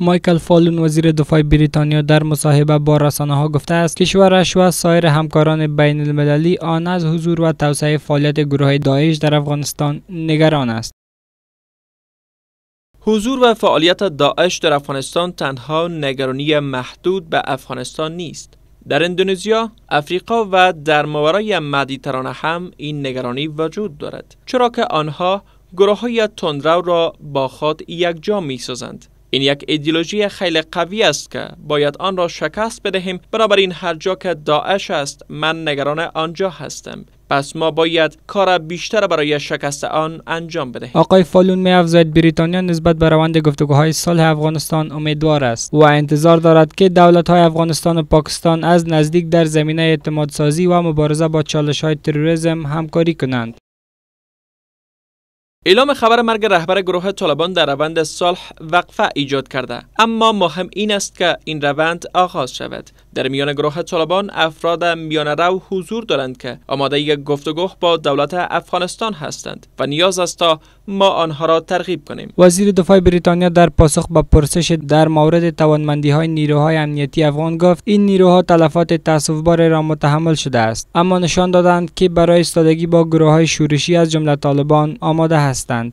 مایکل فالون وزیر دفاع بریتانیا در مصاحبه با رسانه ها گفته است کشورش و سایر همکاران بین المللی آن از حضور و توسعه فعالیت گروه داعش در افغانستان نگران است. حضور و فعالیت داعش در افغانستان تنها نگرانی محدود به افغانستان نیست. در اندونزیا، افریقا و در ماورای مدیترانه هم این نگرانی وجود دارد چرا که آنها گروه های تندرو را با خود یک جا می سازند. این یک ایدئولوژی خیلی قوی است که باید آن را شکست بدهیم این هر جا که داعش است من نگران آنجا هستم پس ما باید کار بیشتر برای شکست آن انجام بدهیم آقای فالون می افزاید بریتانیا نسبت به روند گفتگوهای صلح افغانستان امیدوار است و انتظار دارد که دولت های افغانستان و پاکستان از نزدیک در زمینه اعتمادسازی و مبارزه با چالش های تروریسم همکاری کنند اعلام خبر مرگ رهبر گروه طالبان در روند صلح وقفه ایجاد کرده اما مهم این است که این روند آغاز شود در میان گروه طالبان افراد میان رو حضور دارند که آماده یک گفتگو با دولت افغانستان هستند و نیاز است تا ما آنها را ترغیب کنیم وزیر دفاع بریتانیا در پاسخ به پرسش در مورد توانمندی های نیروهای امنیتی افغان گفت این نیروها تلفات باره را متحمل شده است اما نشان دادند که برای استادگی با گروه های شورشی از جمله طالبان آماده هستند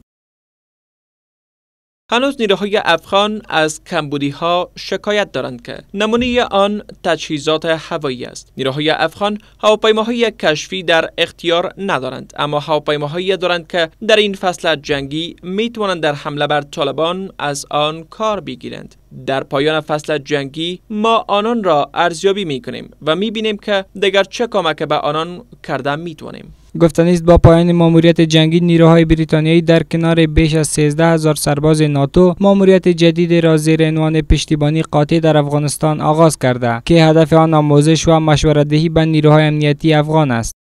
هنوز نیروهای افغان از کمبودی ها شکایت دارند که نمونه آن تجهیزات هوایی است نیروهای افغان هواپیماهای کشفی در اختیار ندارند اما هواپیماهایی دارند که در این فصل جنگی می توانند در حمله بر طالبان از آن کار بگیرند در پایان فصل جنگی ما آنان را ارزیابی می کنیم و می بینیم که دیگر چه کمک به آنان کردن می توانیم. گفتنیست با پایان ماموریت جنگی نیروهای بریتانیایی در کنار بیش از 13 هزار سرباز ناتو ماموریت جدید را زیر عنوان پشتیبانی قاطع در افغانستان آغاز کرده که هدف آن آموزش و مشوردهی به نیروهای امنیتی افغان است